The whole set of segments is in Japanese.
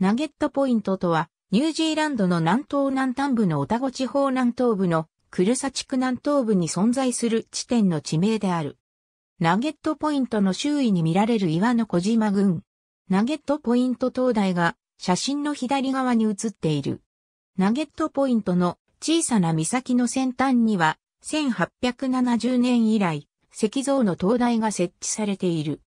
ナゲットポイントとは、ニュージーランドの南東南端部のオタゴ地方南東部のクルサ地区南東部に存在する地点の地名である。ナゲットポイントの周囲に見られる岩の小島群。ナゲットポイント灯台が写真の左側に写っている。ナゲットポイントの小さな岬の先端には1870年以来石像の灯台が設置されている。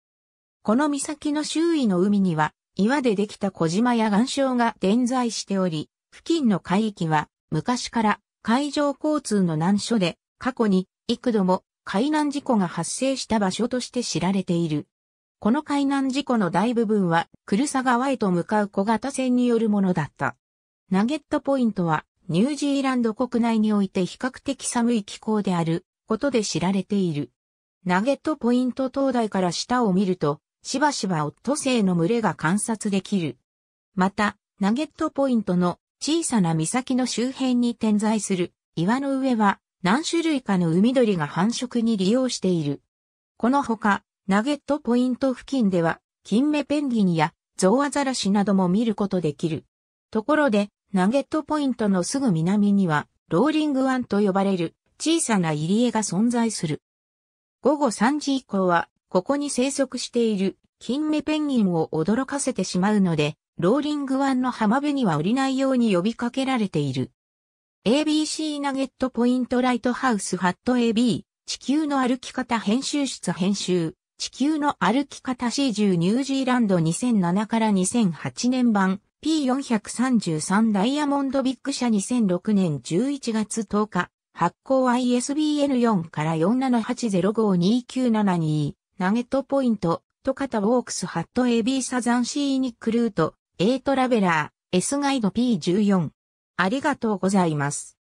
この岬の周囲の海には岩でできた小島や岩礁が点在しており、付近の海域は昔から海上交通の難所で過去に幾度も海難事故が発生した場所として知られている。この海難事故の大部分は、クサ川へと向かう小型船によるものだった。ナゲットポイントは、ニュージーランド国内において比較的寒い気候であることで知られている。ナゲットポイント灯台から下を見ると、しばしばオットセイの群れが観察できる。また、ナゲットポイントの小さな岬の周辺に点在する岩の上は何種類かの海鳥が繁殖に利用している。このほか、ナゲットポイント付近では、金目ペンギンやゾウアザラシなども見ることできる。ところで、ナゲットポイントのすぐ南には、ローリング湾と呼ばれる小さな入り江が存在する。午後3時以降はここに生息している金目ペンギンを驚かせてしまうので、ローリング湾の浜辺には降りないように呼びかけられている。ABC ナゲットポイントライトハウスハット AB 地球の歩き方編集室編集地球の歩き方 C10 ニュージーランド2007から2008年版 P433 ダイヤモンドビッグ社2006年11月10日発行 ISBN4 から47805297ナゲットポイント、トカタウォークスハット AB サザンシーニックルート、A トラベラー、S ガイド P14。ありがとうございます。